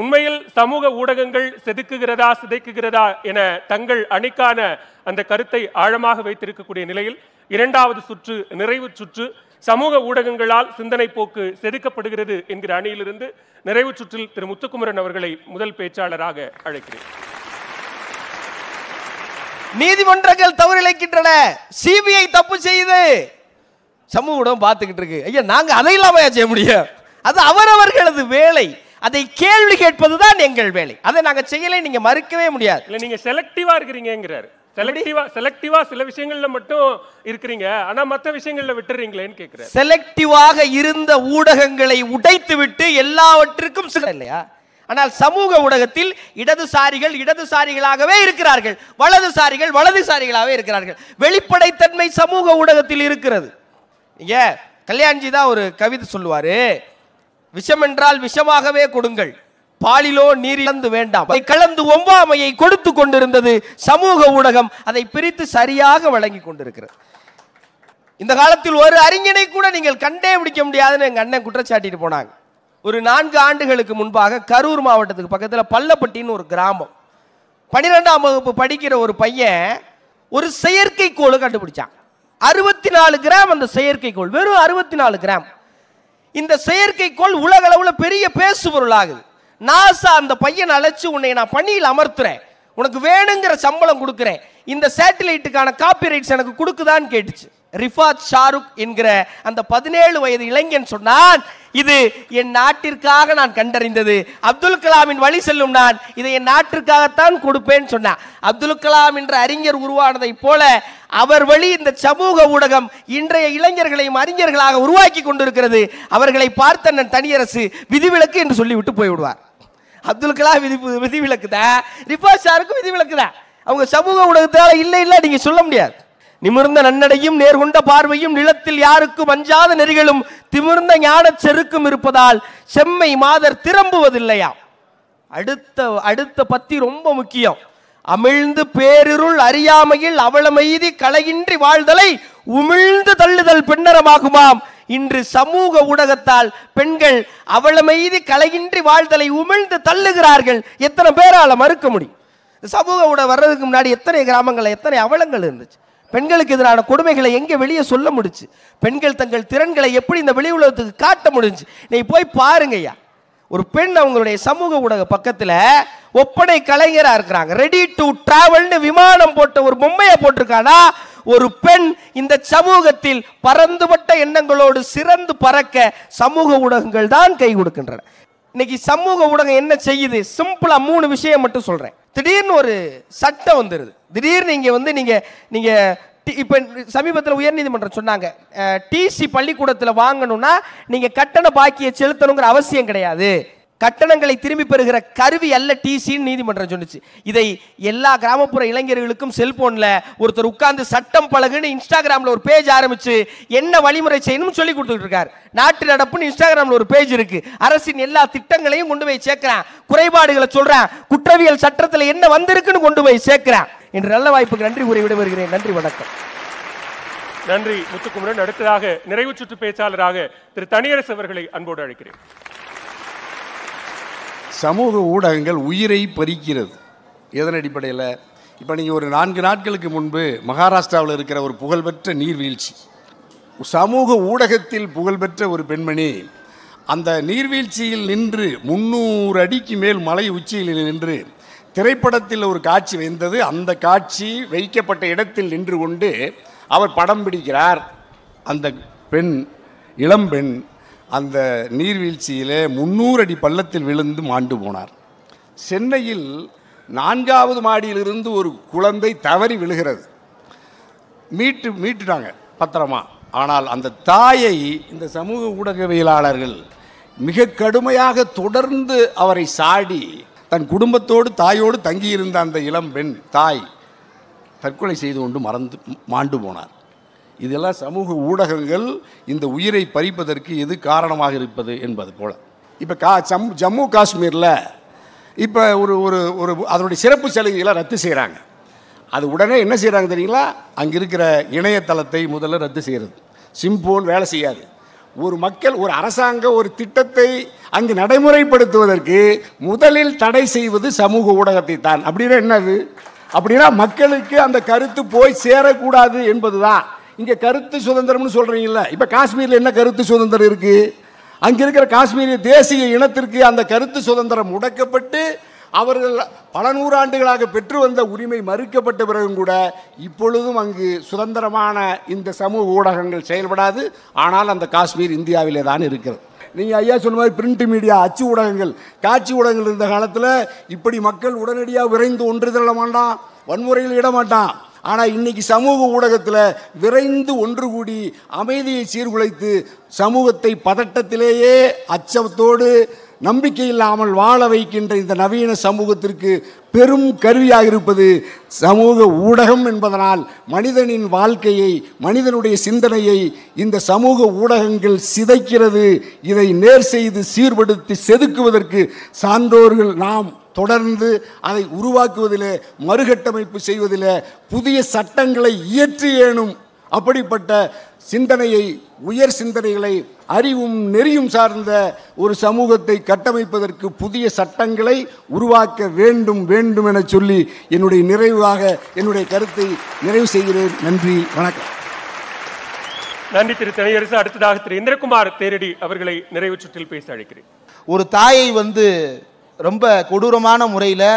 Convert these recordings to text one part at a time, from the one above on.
உண்மையில் சமூக ஊடகங்கள் செதுக்குகிறதா சிதைக்குகிறதா என தங்கள் அணிக்கான அந்த கருத்தை ஆழமாக வைத்திருக்கக்கூடிய நிலையில் இரண்டாவது சுற்று நிறைவு சுற்று சமூக ஊடகங்களால் சிந்தனை போக்கு செதுக்கப்படுகிறது என்கிற அணியிலிருந்து நிறைவு சுற்றில் திரு முத்துக்குமரன் அவர்களை முதல் பேச்சாளராக அழைக்கிறேன் நீதிமன்றங்கள் தவறிழைக்கின்றன சிபிஐ தப்பு செய்து சமூக ஊடகம் பார்த்துக்கிட்டு இருக்கு ஐயா நாங்க அதை செய்ய முடியும் அது அவரவர்களது வேலை அதை கேள்வி கேட்பதுதான் எங்கள் வேலை அதை நாங்கள் செய்யலை நீங்க மறுக்கவே முடியாது இல்லை நீங்க செலக்டிவா இருக்கிறீங்கிறாரு செலக்டிவா செலக்டிவா சில விஷயங்கள்ல மட்டும் இருக்கிறீங்க ஆனா மற்ற விஷயங்கள்ல விட்டுறீங்களேன்னு கேக்குறேன் செலக்டிவாக இருந்த ஊடகங்களை உடைத்து விட்டு எல்லாவற்றிற்கும் சில இல்லையா ஆனால் சமூக ஊடகத்தில் இடதுசாரிகள் இடதுசாரிகளாகவே இருக்கிறார்கள் வலதுசாரிகள் வலதுசாரிகளாகவே இருக்கிறார்கள் வெளிப்படைத்தன்மை சமூக ஊடகத்தில் இருக்கிறது நீங்க கல்யாண்ஜி தான் ஒரு கவிதை சொல்லுவாரு விஷம் என்றால் விஷமாகவே கொடுங்கள் பாலிலோ நீரிழந்து வேண்டாம் அதை கலந்து ஒவ்வாமையை கொடுத்து கொண்டிருந்தது சமூக ஊடகம் அதை பிரித்து சரியாக வழங்கி கொண்டிருக்கிறது இந்த காலத்தில் ஒரு அறிஞனை கூட நீங்கள் கண்டே பிடிக்க முடியாதுன்னு எங்கள் அண்ணன் குற்றச்சாட்டிட்டு போனாங்க ஒரு நான்கு ஆண்டுகளுக்கு முன்பாக கரூர் மாவட்டத்துக்கு பக்கத்தில் பள்ளப்பட்டின்னு ஒரு கிராமம் பனிரெண்டாம் வகுப்பு படிக்கிற ஒரு பையன் ஒரு செயற்கைக்கோளை கண்டுபிடிச்சான் அறுபத்தி நாலு கிராம் அந்த செயற்கைக்கோள் வெறும் அறுபத்தி நாலு கிராம் இந்த செயற்கைக்கோள் உலக அளவில் பெரிய பொருளாகுது நாசா அந்த பையனை அழைச்சி உன்னை நான் பணியில் அமர்த்துறேன் உனக்கு வேணுங்கிற சம்பளம் கொடுக்குறேன் இந்த சேட்டிலைட்டுக்கான காப்பி ரைட்ஸ் எனக்கு கொடுக்குதான்னு கேட்டுச்சு ரிஃபாத் ஷாருக் என்கிற அந்த பதினேழு வயது இளைஞன் சொன்னான் இது என் நாட்டிற்காக நான் கண்டறிந்தது அப்துல் கலாமின் வழி செல்லும் நான் இதை என் நாட்டிற்காகத்தான் கொடுப்பேன் சொன்னான் அப்துல் கலாம் என்ற அறிஞர் உருவானதைப் போல அவர் வழி இந்த சமூக ஊடகம் இன்றைய இளைஞர்களையும் அறிஞர்களாக உருவாக்கி கொண்டிருக்கிறது அவர்களை பார்த்த நன் தனியரசு விதிவிலக்கு என்று சொல்லிவிட்டு போய்விடுவார் அப்துல் கலாம் விதி விதிவிலக்கு தான் ரிஃபாத் ஷாருக்கு விதிவிலக்கு தான் அவங்க சமூக ஊடகத்தால் இல்லை இல்லை நீங்கள் சொல்ல முடியாது நிமிர்ந்த நன்னடையும் நேர்கொண்ட பார்வையும் நிலத்தில் யாருக்கும் அஞ்சாத நெறிகளும் திமிர்ந்த ஞானச் செருக்கும் இருப்பதால் செம்மை மாதர் திரும்புவதில்லையா அடுத்த அடுத்த பத்தி ரொம்ப முக்கியம் அமிழ்ந்து பேரிருள் அறியாமையில் அவளமைதி கலையின்றி வாழ்தலை உமிழ்ந்து தள்ளுதல் பின்னரமாகுமாம் இன்று சமூக ஊடகத்தால் பெண்கள் அவளமைதி கலையின்றி வாழ்தலை உமிழ்ந்து தள்ளுகிறார்கள் எத்தனை பேரால் மறுக்க முடியும் சமூக ஊடகம் வர்றதுக்கு முன்னாடி எத்தனை கிராமங்களில் எத்தனை அவலங்கள் இருந்துச்சு பெண்களுக்கு எதிரான கொடுமைகளை எங்கே வெளியே சொல்ல முடிச்சு பெண்கள் தங்கள் திறன்களை எப்படி இந்த வெளி உலகத்துக்கு காட்ட முடிஞ்சு நீ போய் பாருங்கய்யா ஒரு பெண் அவங்களுடைய சமூக ஊடக பக்கத்தில் ஒப்படை கலைஞராக இருக்கிறாங்க ரெடி டு டிராவல்னு விமானம் போட்ட ஒரு பொம்மையை போட்டிருக்கானா ஒரு பெண் இந்த சமூகத்தில் பறந்துபட்ட எண்ணங்களோடு சிறந்து பறக்க சமூக ஊடகங்கள் தான் கை கொடுக்கின்றன இன்னைக்கு சமூக ஊடகம் என்ன செய்யுது சிம்பிளாக மூணு விஷயம் மட்டும் சொல்கிறேன் திடீர்னு ஒரு சட்டம் வந்துடுது திடீர்னு இங்கே வந்து நீங்கள் நீங்கள் இப்போ சமீபத்தில் உயர்நீதிமன்றம் சொன்னாங்க டிசி பள்ளிக்கூடத்தில் வாங்கணும்னா நீங்கள் கட்டண பாக்கியை செலுத்தணுங்கிற அவசியம் கிடையாது கட்டணங்களை திரும்பி பெறுகிற கருவி அல்ல டிசின்னு நீதிமன்றம் சொன்னிச்சு இதை எல்லா கிராமப்புற இளைஞர்களுக்கும் செல்போனில் ஒருத்தர் உட்கார்ந்து சட்டம் பழகுன்னு இன்ஸ்டாகிராமில் ஒரு பேஜ் ஆரம்பிச்சு என்ன வழிமுறை செய்யணும்னு சொல்லி கொடுத்துட்டு இருக்கார் நாட்டு நடப்புன்னு இன்ஸ்டாகிராமில் ஒரு பேஜ் இருக்கு அரசின் எல்லா திட்டங்களையும் கொண்டு போய் சேர்க்கிறான் குறைபாடுகளை சொல்றான் குற்றவியல் சட்டத்தில் என்ன வந்திருக்குன்னு கொண்டு போய் சேர்க்கிறான் என்று நல்ல வாய்ப்புக்கு நன்றி கூறி வருகிறேன் நன்றி வணக்கம் நன்றி முத்துக்குமரன் அடுத்ததாக நிறைவு சுற்று பேச்சாளராக திரு தனியரசு அவர்களை அன்போடு அழைக்கிறேன் சமூக ஊடகங்கள் உயிரை பறிக்கிறது எதன் அடிப்படையில் இப்போ நீங்கள் ஒரு நான்கு நாட்களுக்கு முன்பு மகாராஷ்டிராவில் இருக்கிற ஒரு புகழ்பெற்ற நீர்வீழ்ச்சி சமூக ஊடகத்தில் புகழ்பெற்ற ஒரு பெண்மணி அந்த நீர்வீழ்ச்சியில் நின்று முந்நூறு அடிக்கு மேல் மலை உச்சியில் நின்று திரைப்படத்தில் ஒரு காட்சி வைந்தது அந்த காட்சி வைக்கப்பட்ட இடத்தில் நின்று கொண்டு அவர் படம் பிடிக்கிறார் அந்த பெண் இளம்பெண் அந்த நீர்வீழ்ச்சியிலே முன்னூறு அடி பள்ளத்தில் விழுந்து மாண்டு போனார் சென்னையில் நான்காவது மாடியிலிருந்து ஒரு குழந்தை தவறி விழுகிறது மீட்டு மீட்டுட்டாங்க பத்திரமா ஆனால் அந்த தாயை இந்த சமூக ஊடகவியலாளர்கள் மிக கடுமையாக தொடர்ந்து அவரை சாடி தன் குடும்பத்தோடு தாயோடு தங்கியிருந்த அந்த இளம்பெண் தாய் தற்கொலை செய்து கொண்டு மறந்து மாண்டு போனார் இதெல்லாம் சமூக ஊடகங்கள் இந்த உயிரை பறிப்பதற்கு எது காரணமாக இருப்பது என்பது போல் இப்போ கா சம் ஜம்மு காஷ்மீரில் இப்போ ஒரு ஒரு ஒரு அதனுடைய சிறப்பு சலுகைகளை ரத்து செய்கிறாங்க அது உடனே என்ன செய்கிறாங்க தெரியுங்களா அங்கே இருக்கிற இணையதளத்தை முதல்ல ரத்து செய்கிறது சிம்போன் வேலை செய்யாது ஒரு மக்கள் ஒரு அரசாங்க ஒரு திட்டத்தை அங்கு நடைமுறைப்படுத்துவதற்கு முதலில் தடை செய்வது சமூக ஊடகத்தை தான் அப்படின்னா என்னது அப்படின்னா மக்களுக்கு அந்த கருத்து போய் சேரக்கூடாது என்பது தான் இங்கே கருத்து சுதந்திரம்னு சொல்கிறீங்கள இப்போ காஷ்மீரில் என்ன கருத்து சுதந்திரம் இருக்குது அங்கே இருக்கிற காஷ்மீரிய தேசிய இனத்திற்கு அந்த கருத்து சுதந்திரம் முடக்கப்பட்டு அவர்கள் பல நூறாண்டுகளாக பெற்று வந்த உரிமை மறுக்கப்பட்ட பிறகும் கூட இப்பொழுதும் அங்கு சுதந்திரமான இந்த சமூக ஊடகங்கள் செயல்படாது ஆனால் அந்த காஷ்மீர் இந்தியாவிலே தான் இருக்கிறது நீங்கள் ஐயா சொன்ன மாதிரி பிரிண்ட் மீடியா அச்சு ஊடகங்கள் காட்சி ஊடகங்கள் இருந்த காலத்தில் இப்படி மக்கள் உடனடியாக விரைந்து ஒன்று திரள மாட்டான் வன்முறையில் இடமாட்டான் ஆனால் இன்றைக்கி சமூக ஊடகத்தில் விரைந்து ஒன்று கூடி அமைதியை சீர்குலைத்து சமூகத்தை பதட்டத்திலேயே அச்சத்தோடு நம்பிக்கை இல்லாமல் வாழ வைக்கின்ற இந்த நவீன சமூகத்திற்கு பெரும் கருவியாக இருப்பது சமூக ஊடகம் என்பதனால் மனிதனின் வாழ்க்கையை மனிதனுடைய சிந்தனையை இந்த சமூக ஊடகங்கள் சிதைக்கிறது இதை நேர் செய்து சீர்படுத்தி செதுக்குவதற்கு சான்றோர்கள் நாம் தொடர்ந்து அதை உருவாக்குவதில் மறுகட்டமைப்பு செய்வதில் புதிய சட்டங்களை இயற்றி ஏனும் அப்படிப்பட்ட சிந்தனையை உயர் சிந்தனைகளை அறிவும் நெறியும் சார்ந்த ஒரு சமூகத்தை கட்டமைப்பதற்கு புதிய சட்டங்களை உருவாக்க வேண்டும் வேண்டும் என சொல்லி என்னுடைய நிறைவாக என்னுடைய கருத்தை நிறைவு செய்கிறேன் நன்றி வணக்கம் நன்றி திரு தனியரசு அடுத்ததாக திரு இந்திரகுமார் தேரடி அவர்களை நிறைவு சுற்றில் பேச அழைக்கிறேன் ஒரு தாயை வந்து ரொம்ப கொடூரமான முறையில்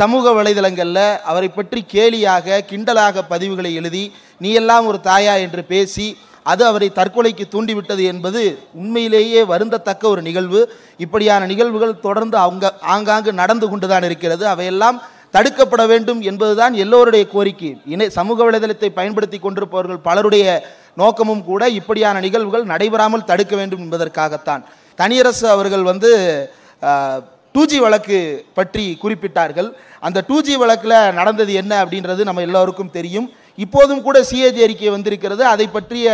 சமூக வலைதளங்களில் அவரை பற்றி கேலியாக கிண்டலாக பதிவுகளை எழுதி நீ எல்லாம் ஒரு தாயா என்று பேசி அது அவரை தற்கொலைக்கு தூண்டிவிட்டது என்பது உண்மையிலேயே வருந்தத்தக்க ஒரு நிகழ்வு இப்படியான நிகழ்வுகள் தொடர்ந்து அவங்க ஆங்காங்கு நடந்து கொண்டுதான் இருக்கிறது அவையெல்லாம் தடுக்கப்பட வேண்டும் என்பதுதான் எல்லோருடைய கோரிக்கை இணை சமூக வலைதளத்தை பயன்படுத்தி கொண்டிருப்பவர்கள் பலருடைய நோக்கமும் கூட இப்படியான நிகழ்வுகள் நடைபெறாமல் தடுக்க வேண்டும் என்பதற்காகத்தான் தனியரசு அவர்கள் வந்து டூ ஜி வழக்கு பற்றி குறிப்பிட்டார்கள் அந்த டூ ஜி வழக்கில் நடந்தது என்ன அப்படின்றது நம்ம எல்லோருக்கும் தெரியும் இப்போதும் கூட சிஏஜி அறிக்கை வந்திருக்கிறது அதை பற்றிய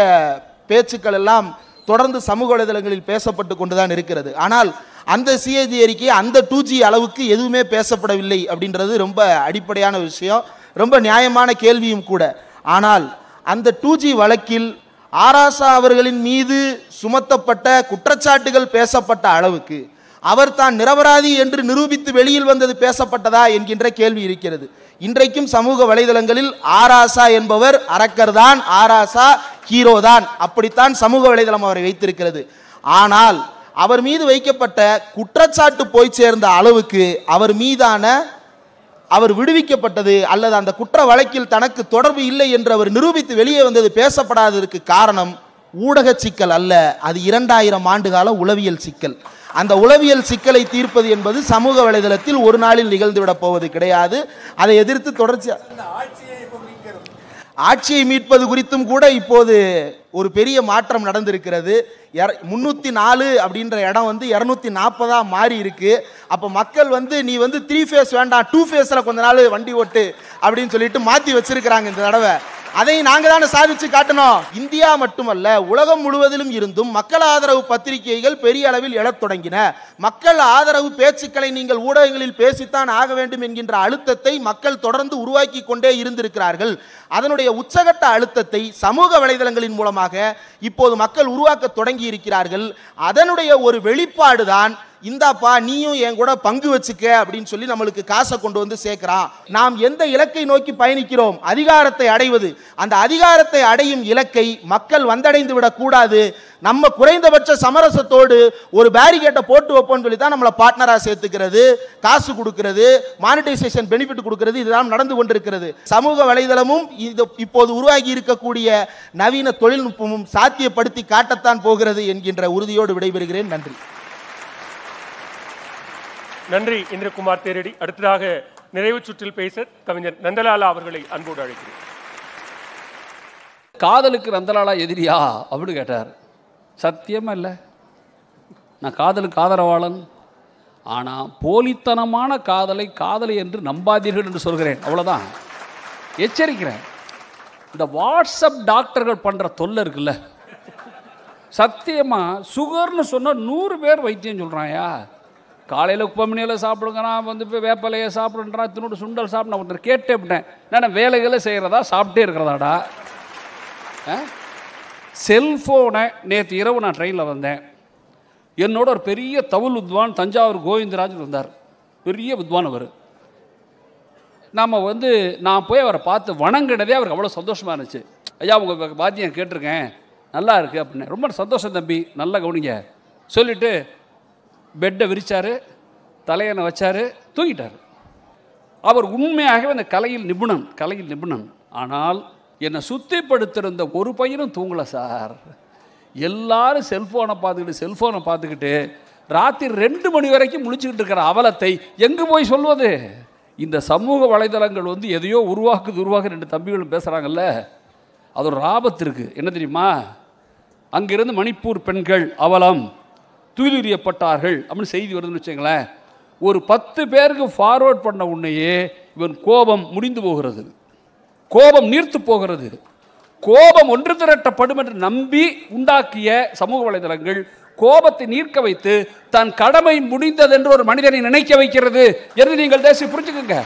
பேச்சுக்கள் எல்லாம் தொடர்ந்து சமூக வலைதளங்களில் பேசப்பட்டு கொண்டுதான் இருக்கிறது ஆனால் அந்த சிஏஜி அறிக்கை அந்த டூ ஜி அளவுக்கு எதுவுமே பேசப்படவில்லை அப்படின்றது ரொம்ப அடிப்படையான விஷயம் ரொம்ப நியாயமான கேள்வியும் கூட ஆனால் அந்த டூ ஜி வழக்கில் ஆராசா அவர்களின் மீது சுமத்தப்பட்ட குற்றச்சாட்டுகள் பேசப்பட்ட அளவுக்கு அவர் தான் நிரபராதி என்று நிரூபித்து வெளியில் வந்தது பேசப்பட்டதா என்கின்ற கேள்வி இருக்கிறது இன்றைக்கும் சமூக வலைதளங்களில் ஆராசா என்பவர் அரக்கர் தான் ஆராசா ஹீரோ தான் அப்படித்தான் சமூக வலைதளம் அவரை வைத்திருக்கிறது ஆனால் அவர் மீது வைக்கப்பட்ட குற்றச்சாட்டு போய் சேர்ந்த அளவுக்கு அவர் மீதான அவர் விடுவிக்கப்பட்டது அல்லது அந்த குற்ற வழக்கில் தனக்கு தொடர்பு இல்லை என்று அவர் நிரூபித்து வெளியே வந்தது பேசப்படாததற்கு காரணம் ஊடக சிக்கல் அல்ல அது இரண்டாயிரம் ஆண்டு கால உளவியல் சிக்கல் அந்த உளவியல் சிக்கலை தீர்ப்பது என்பது சமூக வலைதளத்தில் ஒரு நாளில் நிகழ்ந்துவிடப் போவது கிடையாது அதை எதிர்த்து தொடர்ச்சி ஆட்சியை மீட்பது குறித்தும் கூட இப்போது ஒரு பெரிய மாற்றம் நடந்திருக்கிறது எர முந்நூற்றி நாலு அப்படின்ற இடம் வந்து இரநூத்தி நாற்பதாக மாறி இருக்குது அப்போ மக்கள் வந்து நீ வந்து த்ரீ ஃபேஸ் வேண்டாம் டூ ஃபேஸில் கொஞ்ச நாள் வண்டி ஓட்டு அப்படின்னு சொல்லிட்டு மாற்றி வச்சுருக்கிறாங்க இந்த தடவை அதை நாங்கள் தானே சாதிச்சு காட்டணும் இந்தியா மட்டுமல்ல உலகம் முழுவதிலும் இருந்தும் மக்கள் ஆதரவு பத்திரிகைகள் பெரிய அளவில் எழத் தொடங்கின மக்கள் ஆதரவு பேச்சுக்களை நீங்கள் ஊடகங்களில் பேசித்தான் ஆக வேண்டும் என்கின்ற அழுத்தத்தை மக்கள் தொடர்ந்து உருவாக்கி கொண்டே இருந்திருக்கிறார்கள் அதனுடைய உச்சகட்ட அழுத்தத்தை சமூக வலைதளங்களின் மூலமாக இப்போது மக்கள் உருவாக்க தொடங்கி வழங்கியிருக்கிறார்கள் அதனுடைய ஒரு வெளிப்பாடுதான் இந்தாப்பா நீயும் என் கூட பங்கு வச்சுக்க அப்படின்னு சொல்லி நம்மளுக்கு காசை கொண்டு வந்து சேர்க்கிறான் நாம் எந்த இலக்கை நோக்கி பயணிக்கிறோம் அதிகாரத்தை அடைவது அந்த அதிகாரத்தை அடையும் இலக்கை மக்கள் வந்தடைந்து விடக்கூடாது நம்ம குறைந்தபட்ச சமரசத்தோடு ஒரு பேரிகேட்டை போட்டு வைப்போம்னு சொல்லி தான் நம்மளை பார்ட்னராக சேர்த்துக்கிறது காசு கொடுக்கிறது மானிட்டைசேஷன் பெனிஃபிட் கொடுக்கிறது இதெல்லாம் நடந்து கொண்டிருக்கிறது சமூக வலைதளமும் இது இப்போது உருவாகி இருக்கக்கூடிய நவீன தொழில்நுட்பமும் சாத்தியப்படுத்தி காட்டத்தான் போகிறது என்கின்ற உறுதியோடு விடைபெறுகிறேன் நன்றி நன்றி இந்திரகுமார் தேரடி அடுத்ததாக நிறைவு சுற்றில் பேச கவிஞர் நந்தலாலா அவர்களை அன்போடு அழைக்கிறேன் காதலுக்கு நந்தலாலா எதிரியா அப்படின்னு கேட்டார் சத்தியம் இல்லை நான் காதலுக்கு ஆதரவாளன் ஆனால் போலித்தனமான காதலை காதலை என்று நம்பாதீர்கள் என்று சொல்கிறேன் அவ்வளோதான் எச்சரிக்கிறேன் இந்த வாட்ஸ்அப் டாக்டர்கள் பண்ணுற தொல்லை இருக்குல்ல சத்தியமாக சுகர்னு சொன்னால் நூறு பேர் வைத்தியம் சொல்கிறாயா காலையில் குப்பமணியில் சாப்பிடுங்கிறான் வந்து இப்போ வேப்பலையை சாப்பிடுன்றான் தின்னு சுண்டல் சாப்பிட ஒருத்தர் கேட்டே விட்டேன் நான் வேலைகளை செய்கிறதா சாப்பிட்டே இருக்கிறதாடா செல்ஃபோனை நேற்று இரவு நான் ட்ரெயினில் வந்தேன் என்னோட ஒரு பெரிய தவுல் வித்வான் தஞ்சாவூர் கோவிந்தராஜ் வந்தார் பெரிய வித்வான் அவர் நாம் வந்து நான் போய் அவரை பார்த்து வணங்கினதே அவருக்கு அவ்வளோ சந்தோஷமாக இருந்துச்சு ஐயா உங்கள் பாத்தியம் கேட்டிருக்கேன் நல்லா இருக்குது அப்படின்னு ரொம்ப சந்தோஷம் தம்பி நல்லா கவனிங்க சொல்லிவிட்டு பெட்டை விரித்தார் தலையணை வச்சார் தூங்கிட்டார் அவர் உண்மையாகவே அந்த கலையில் நிபுணன் கலையில் நிபுணன் ஆனால் என்னை சுத்திப்படுத்திருந்த ஒரு பையனும் தூங்கலை சார் எல்லாரும் செல்ஃபோனை பார்த்துக்கிட்டு செல்ஃபோனை பார்த்துக்கிட்டு ராத்திரி ரெண்டு மணி வரைக்கும் முழிச்சுக்கிட்டு இருக்கிற அவலத்தை எங்கே போய் சொல்வது இந்த சமூக வலைதளங்கள் வந்து எதையோ உருவாக்குது உருவாக்கு ரெண்டு தம்பிகளும் பேசுகிறாங்கல்ல அது ஒரு ஆபத்து இருக்குது என்ன தெரியுமா அங்கிருந்து மணிப்பூர் பெண்கள் அவலம் தூயிலெறியப்பட்டார்கள் அப்படின்னு செய்தி வருதுன்னு வச்சுங்களேன் ஒரு பத்து பேருக்கு ஃபார்வேர்ட் பண்ண உன்னையே இவன் கோபம் முடிந்து போகிறது கோபம் நீர்த்து போகிறது கோபம் ஒன்று திரட்டப்படும் என்று நம்பி உண்டாக்கிய சமூக வலைதளங்கள் கோபத்தை நீர்க்க வைத்து தன் கடமை முடிந்தது என்று ஒரு மனிதனை நினைக்க வைக்கிறது என்று நீங்கள் தேசி புரிஞ்சுக்கோங்க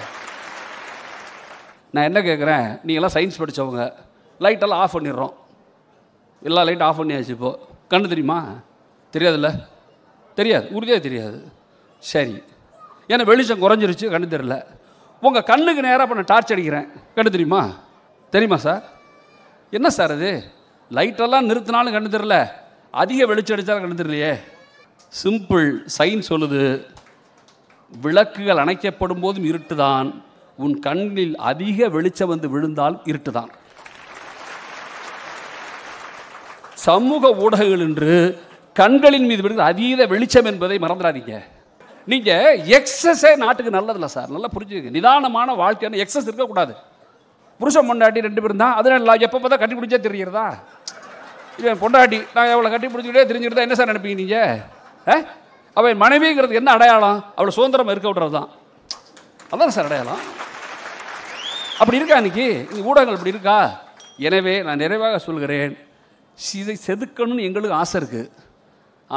நான் என்ன கேட்குறேன் நீங்களாம் சயின்ஸ் படித்தவங்க லைட்டெல்லாம் ஆஃப் பண்ணிடுறோம் எல்லா லைட்டும் ஆஃப் பண்ணியாச்சு இப்போது கண்ணு தெரியுமா தெரியாதுல்ல தெரியாது உறுதியாக தெரியாது சரி ஏன்னா வெளிச்சம் குறைஞ்சிருச்சு கண்டு தெரில உங்கள் கண்ணுக்கு நேராக இப்போ நான் டார்ச் அடிக்கிறேன் கண்டு தெரியுமா தெரியுமா சார் என்ன சார் அது லைட்டெல்லாம் நிறுத்தினாலும் கண்டு தெரில அதிக வெளிச்சம் அடித்தாலும் கண்டு தெரியலையே சிம்பிள் சைன் சொல்லுது விளக்குகள் அணைக்கப்படும் போதும் இருட்டு தான் உன் கண்ணில் அதிக வெளிச்சம் வந்து விழுந்தால் இருட்டு தான் சமூக ஊடகங்கள் என்று கண்களின் மீது விடுகிற அதீத வெளிச்சம் என்பதை மறந்துடாதீங்க நீங்கள் எக்ஸஸே நாட்டுக்கு நல்லதில்ல சார் நல்லா புரிஞ்சுக்க நிதானமான வாழ்க்கையான எக்ஸஸ் இருக்கக்கூடாது புருஷன் பொண்டாட்டி ரெண்டு பேரும் தான் அதனால எப்போ பார்த்தா கட்டி பிடிச்சே தெரியுறதா இவன் பொண்டாட்டி நான் எவ்வளோ கட்டி பிடிச்சிக்கிட்டே தெரிஞ்சுக்கிறதா என்ன சார் நினைப்பீங்க நீங்கள் அவன் மனைவிங்கிறது என்ன அடையாளம் அவளை சுதந்திரம் இருக்க விடுறது தான் அதான் சார் அடையாளம் அப்படி இருக்கா இன்னைக்கு ஊடகங்கள் இப்படி இருக்கா எனவே நான் நிறைவாக சொல்கிறேன் இதை செதுக்கணும்னு எங்களுக்கு ஆசை இருக்குது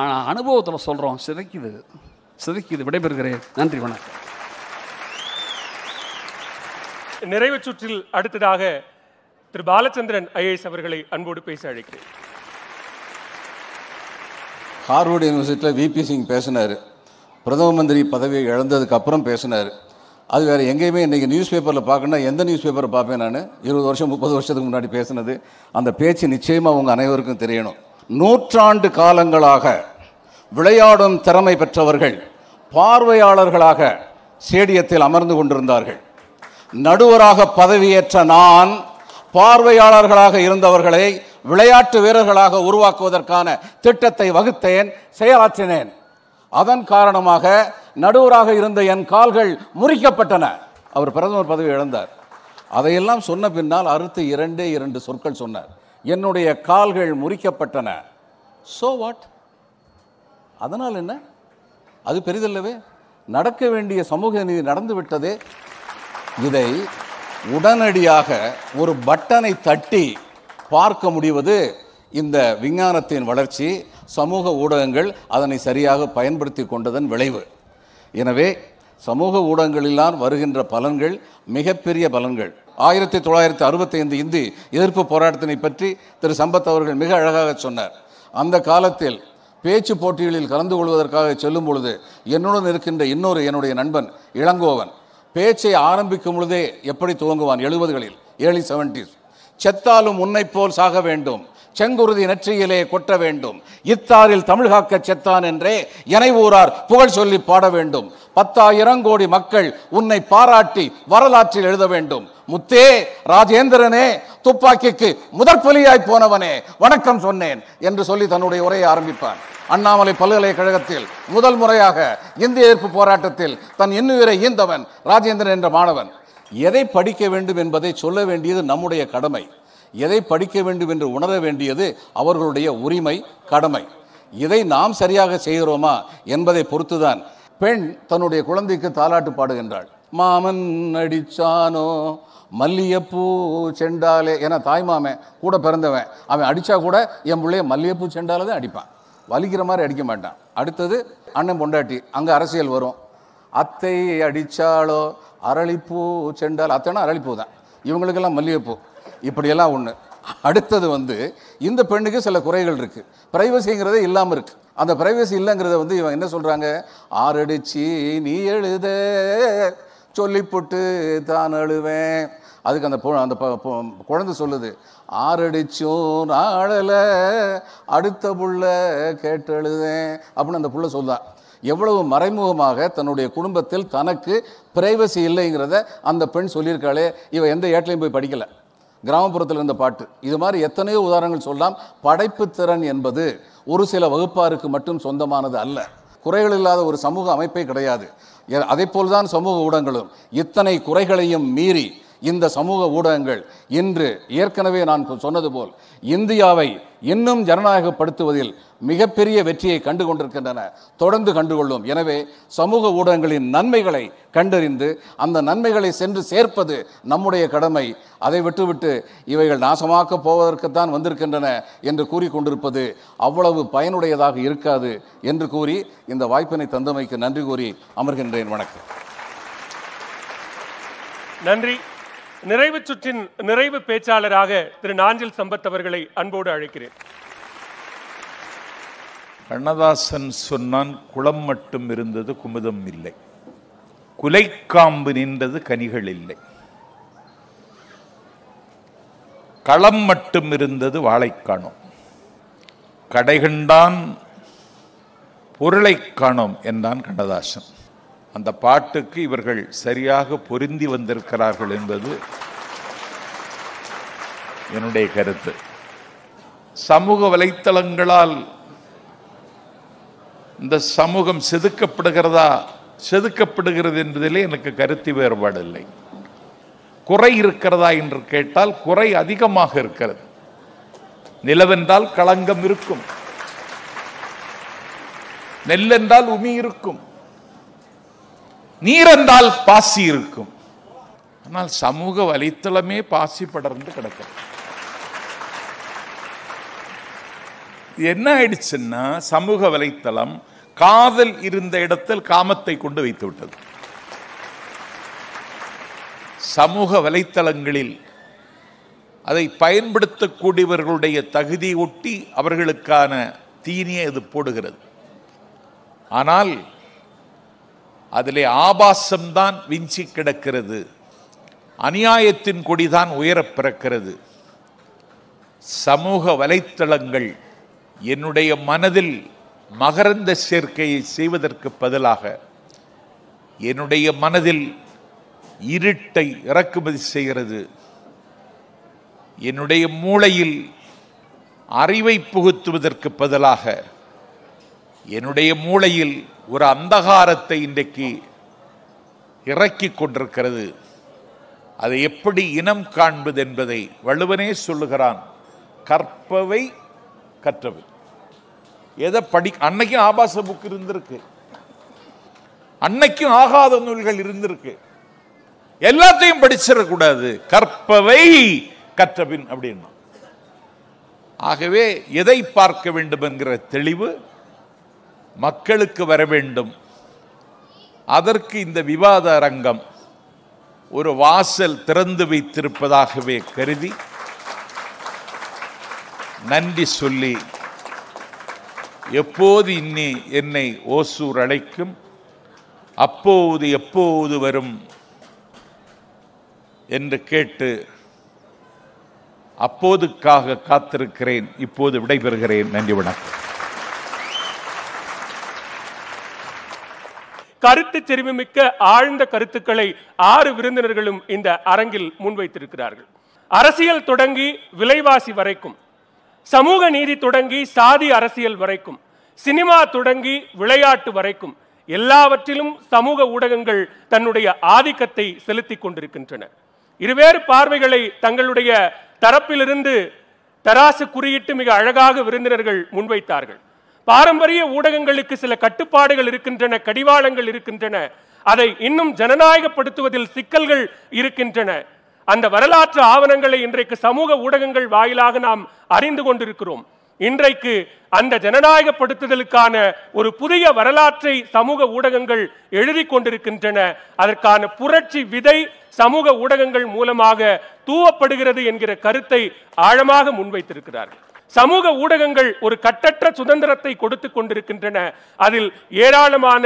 ஆனால் அனுபவத்தில் சொல்கிறோம் சிதைக்குது சிதைக்குது விடைபெறுகிறேன் நன்றி வணக்கம் நிறைவு சுற்றில் அடுத்ததாக திரு பாலச்சந்திரன் ஐஏஎஸ் அவர்களை அன்போடு பேச அழைக்கிறேன் ஹார்வர்டு யூனிவர்சிட்டியில் விபி சிங் பேசினார் பிரதம மந்திரி பதவியை இழந்ததுக்கு அப்புறம் பேசினார் அது வேறு எங்கேயுமே இன்றைக்கி நியூஸ் பேப்பரில் பார்க்கணுன்னா எந்த நியூஸ் பேப்பரை பார்ப்பேன் நான் இருபது வருஷம் முப்பது வருஷத்துக்கு முன்னாடி பேசினது அந்த பேச்சு நிச்சயமாக உங்கள் அனைவருக்கும் தெரியணும் நூற்றாண்டு காலங்களாக விளையாடும் திறமை பெற்றவர்கள் பார்வையாளர்களாக ஸ்டேடியத்தில் அமர்ந்து கொண்டிருந்தார்கள் நடுவராக பதவியேற்ற நான் பார்வையாளர்களாக இருந்தவர்களை விளையாட்டு வீரர்களாக உருவாக்குவதற்கான திட்டத்தை வகுத்தேன் செயலாற்றினேன் அதன் காரணமாக நடுவராக இருந்த என் கால்கள் முறிக்கப்பட்டன அவர் பிரதமர் பதவி இழந்தார் அதையெல்லாம் சொன்ன பின்னால் அறுத்து இரண்டே இரண்டு சொற்கள் சொன்னார் என்னுடைய கால்கள் முறிக்கப்பட்டன ஸோ வாட் அதனால் என்ன அது பெரிதல்லவே நடக்க வேண்டிய சமூக நீதி நடந்து இதை உடனடியாக ஒரு பட்டனை தட்டி பார்க்க முடிவது இந்த விஞ்ஞானத்தின் வளர்ச்சி சமூக ஊடகங்கள் அதனை சரியாக பயன்படுத்தி கொண்டதன் விளைவு எனவே சமூக ஊடகங்களிலான் வருகின்ற பலன்கள் மிகப்பெரிய பலன்கள் ஆயிரத்தி தொள்ளாயிரத்தி ஐந்து இந்தி எதிர்ப்பு போராட்டத்தினை பற்றி திரு சம்பத் அவர்கள் மிக அழகாக சொன்னார் அந்த காலத்தில் பேச்சு போட்டிகளில் கலந்து கொள்வதற்காக செல்லும் பொழுது என்னுடன் இருக்கின்ற இன்னொரு என்னுடைய நண்பன் இளங்கோவன் பேச்சை ஆரம்பிக்கும் பொழுதே எப்படி துவங்குவான் எழுபதுகளில் ஏழி செவன்டிஸ் செத்தாலும் உன்னை போல் சாக வேண்டும் செங்குருதி நெற்றியிலே கொட்ட வேண்டும் இத்தாரில் தமிழ்காக்க செத்தான் என்றே எனை புகழ் சொல்லி பாட வேண்டும் பத்தாயிரம் கோடி மக்கள் உன்னை பாராட்டி வரலாற்றில் எழுத வேண்டும் முத்தே ராஜேந்திரனே துப்பாக்கிக்கு முதற் பலியாய் போனவனே வணக்கம் சொன்னேன் என்று சொல்லி தன்னுடைய உரையை ஆரம்பிப்பான் அண்ணாமலை பல்கலைக்கழகத்தில் முதல் முறையாக இந்திய எதிர்ப்பு போராட்டத்தில் தன் இன்னுயிரை ஈந்தவன் ராஜேந்திரன் என்ற மாணவன் எதை படிக்க வேண்டும் என்பதை சொல்ல வேண்டியது நம்முடைய கடமை எதை படிக்க வேண்டும் என்று உணர வேண்டியது அவர்களுடைய உரிமை கடமை இதை நாம் சரியாக செய்கிறோமா என்பதை பொறுத்துதான் பெண் தன்னுடைய குழந்தைக்கு தாலாட்டு பாடுகின்றாள் மாமன் அடிச்சானோ மல்லியப்பூ செண்டாலே என தாய்மாமன் கூட பிறந்தவன் அவன் அடித்தா கூட என் பிள்ளைய மல்லிகைப்பூ செண்டாலே தான் அடிப்பான் வலிக்கிற மாதிரி அடிக்க மாட்டான் அடுத்தது அண்ணன் பொண்டாட்டி அங்கே அரசியல் வரும் அத்தை அடித்தாலோ அரளிப்பூ செண்டால் அத்தைனா அரளிப்பூ தான் இவங்களுக்கெல்லாம் மல்லிகைப்பூ இப்படியெல்லாம் ஒன்று அடுத்தது வந்து இந்த பெண்ணுக்கு சில குறைகள் இருக்குது ப்ரைவசிங்கிறதே இல்லாமல் இருக்குது அந்த ப்ரைவசி இல்லைங்கிறத வந்து இவன் என்ன சொல்கிறாங்க ஆறடிச்சு நீ எழுத சொல்லிப்புட்டு தான் அழுவேன் அதுக்கு அந்த அந்த குழந்தை சொல்லுது ஆறடிச்சும் நாளில் அடுத்த புள்ள கேட்டு எழுதுவேன் அப்படின்னு அந்த புள்ள சொல்லுதான் எவ்வளவு மறைமுகமாக தன்னுடைய குடும்பத்தில் தனக்கு பிரைவசி இல்லைங்கிறத அந்த பெண் சொல்லியிருக்காளே இவன் எந்த ஏட்லையும் போய் படிக்கலை கிராமப்புறத்தில் இருந்த பாட்டு இது மாதிரி எத்தனையோ உதாரணங்கள் சொல்லலாம் படைப்பு திறன் என்பது ஒரு சில வகுப்பாருக்கு மட்டும் சொந்தமானது அல்ல குறைகள் இல்லாத ஒரு சமூக அமைப்பே கிடையாது அதே போல்தான் சமூக ஊடகங்களும் இத்தனை குறைகளையும் மீறி இந்த சமூக ஊடகங்கள் இன்று ஏற்கனவே நான் சொன்னது போல் இந்தியாவை இன்னும் ஜனநாயகப்படுத்துவதில் மிகப்பெரிய வெற்றியை கண்டு கொண்டிருக்கின்றன தொடர்ந்து கண்டுகொள்ளும் எனவே சமூக ஊடகங்களின் நன்மைகளை கண்டறிந்து அந்த நன்மைகளை சென்று சேர்ப்பது நம்முடைய கடமை அதை விட்டுவிட்டு இவைகள் நாசமாக்கப் போவதற்குத்தான் வந்திருக்கின்றன என்று கூறிக்கொண்டிருப்பது அவ்வளவு பயனுடையதாக இருக்காது என்று கூறி இந்த வாய்ப்பினை தந்தமைக்கு நன்றி கூறி அமர்கின்றேன் வணக்கம் நன்றி நிறைவு சுற்றின் நிறைவு பேச்சாளராக திரு நாஞ்சில் சம்பத் அவர்களை அன்போடு அழைக்கிறேன் கண்ணதாசன் சொன்னான் குளம் மட்டும் இருந்தது குமுதம் இல்லை குலைக்காம்பு நின்றது கனிகள் இல்லை களம் மட்டும் இருந்தது வாழைக்காணோம் கடைகண்டான் பொருளை காணோம் என்றான் கண்ணதாசன் அந்த பாட்டுக்கு இவர்கள் சரியாக பொருந்தி வந்திருக்கிறார்கள் என்பது என்னுடைய கருத்து சமூக வலைத்தளங்களால் இந்த சமூகம் செதுக்கப்படுகிறதா செதுக்கப்படுகிறது என்பதிலே எனக்கு கருத்து வேறுபாடு இல்லை குறை இருக்கிறதா என்று கேட்டால் குறை அதிகமாக இருக்கிறது நிலவென்றால் களங்கம் இருக்கும் நெல்லென்றால் உமி இருக்கும் நீரந்தால் பாசி இருக்கும் ஆனால் சமூக வலைத்தளமே பாசி படர்ந்து கிடக்கும் என்ன ஆயிடுச்சுன்னா சமூக வலைத்தளம் காதல் இருந்த இடத்தில் காமத்தை கொண்டு வைத்து விட்டது சமூக வலைத்தளங்களில் அதை பயன்படுத்தக்கூடியவர்களுடைய தகுதி ஒட்டி அவர்களுக்கான தீனியை இது போடுகிறது ஆனால் அதிலே ஆபாசம்தான் விஞ்சி கிடக்கிறது அநியாயத்தின் கொடிதான் உயரப் பிறக்கிறது சமூக வலைத்தளங்கள் என்னுடைய மனதில் மகரந்த சேர்க்கையை செய்வதற்கு பதிலாக என்னுடைய மனதில் இருட்டை இறக்குமதி செய்கிறது என்னுடைய மூளையில் அறிவை புகுத்துவதற்கு பதிலாக என்னுடைய மூளையில் ஒரு அந்தகாரத்தை இன்றைக்கு இறக்கி கொண்டிருக்கிறது அதை எப்படி இனம் காண்பது என்பதை வள்ளுவனே சொல்லுகிறான் கற்பவை கற்றவை எதை படி அன்னைக்கும் ஆபாச புக் இருந்திருக்கு அன்னைக்கும் ஆகாத நூல்கள் இருந்திருக்கு எல்லாத்தையும் படிச்சிடக்கூடாது கற்பவை கற்றபின் அப்படின்னா ஆகவே எதை பார்க்க வேண்டும் என்கிற தெளிவு மக்களுக்கு வர வேண்டும் அதற்கு இந்த விவாத அரங்கம் ஒரு வாசல் திறந்து வைத்திருப்பதாகவே கருதி நன்றி சொல்லி எப்போது இன்னி என்னை ஓசூர் அழைக்கும் அப்போது எப்போது வரும் என்று கேட்டு அப்போதுக்காக காத்திருக்கிறேன் இப்போது விடைபெறுகிறேன் நன்றி வணக்கம் கருத்து செறிவுமிக்க ஆழ்ந்த கருத்துக்களை ஆறு விருந்தினர்களும் இந்த அரங்கில் முன்வைத்திருக்கிறார்கள் அரசியல் தொடங்கி விலைவாசி வரைக்கும் சமூக நீதி தொடங்கி சாதி அரசியல் வரைக்கும் சினிமா தொடங்கி விளையாட்டு வரைக்கும் எல்லாவற்றிலும் சமூக ஊடகங்கள் தன்னுடைய ஆதிக்கத்தை செலுத்தி கொண்டிருக்கின்றன இருவேறு பார்வைகளை தங்களுடைய தரப்பிலிருந்து தராசு குறியிட்டு மிக அழகாக விருந்தினர்கள் முன்வைத்தார்கள் பாரம்பரிய ஊடகங்களுக்கு சில கட்டுப்பாடுகள் இருக்கின்றன கடிவாளங்கள் இருக்கின்றன அதை இன்னும் ஜனநாயகப்படுத்துவதில் சிக்கல்கள் இருக்கின்றன அந்த வரலாற்று ஆவணங்களை இன்றைக்கு சமூக ஊடகங்கள் வாயிலாக நாம் அறிந்து கொண்டிருக்கிறோம் இன்றைக்கு அந்த ஜனநாயகப்படுத்துதலுக்கான ஒரு புதிய வரலாற்றை சமூக ஊடகங்கள் எழுதி கொண்டிருக்கின்றன அதற்கான புரட்சி விதை சமூக ஊடகங்கள் மூலமாக தூவப்படுகிறது என்கிற கருத்தை ஆழமாக முன்வைத்திருக்கிறார்கள் சமூக ஊடகங்கள் ஒரு கட்டற்ற சுதந்திரத்தை கொடுத்து கொண்டிருக்கின்றன அதில் ஏராளமான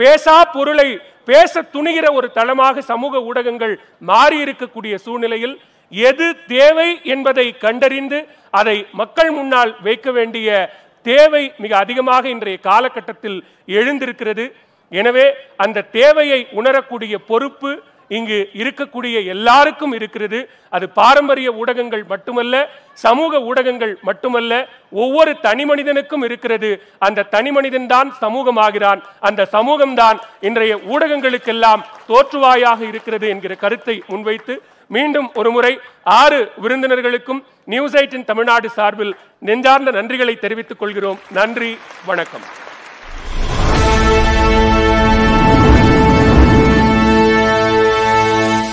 பேசா பொருளை பேச துணிகிற ஒரு தளமாக சமூக ஊடகங்கள் மாறி இருக்கக்கூடிய சூழ்நிலையில் எது தேவை என்பதை கண்டறிந்து அதை மக்கள் முன்னால் வைக்க வேண்டிய தேவை மிக அதிகமாக இன்றைய காலகட்டத்தில் எழுந்திருக்கிறது எனவே அந்த தேவையை உணரக்கூடிய பொறுப்பு இங்கு இருக்கக்கூடிய எல்லாருக்கும் இருக்கிறது அது பாரம்பரிய ஊடகங்கள் மட்டுமல்ல சமூக ஊடகங்கள் மட்டுமல்ல ஒவ்வொரு தனி மனிதனுக்கும் இருக்கிறது அந்த தனி மனிதன் தான் சமூகமாகிறான் அந்த சமூகம்தான் இன்றைய ஊடகங்களுக்கெல்லாம் தோற்றுவாயாக இருக்கிறது என்கிற கருத்தை முன்வைத்து மீண்டும் ஒருமுறை ஆறு விருந்தினர்களுக்கும் நியூஸ் எயிட்டின் தமிழ்நாடு சார்பில் நெஞ்சார்ந்த நன்றிகளை தெரிவித்துக் கொள்கிறோம் நன்றி வணக்கம்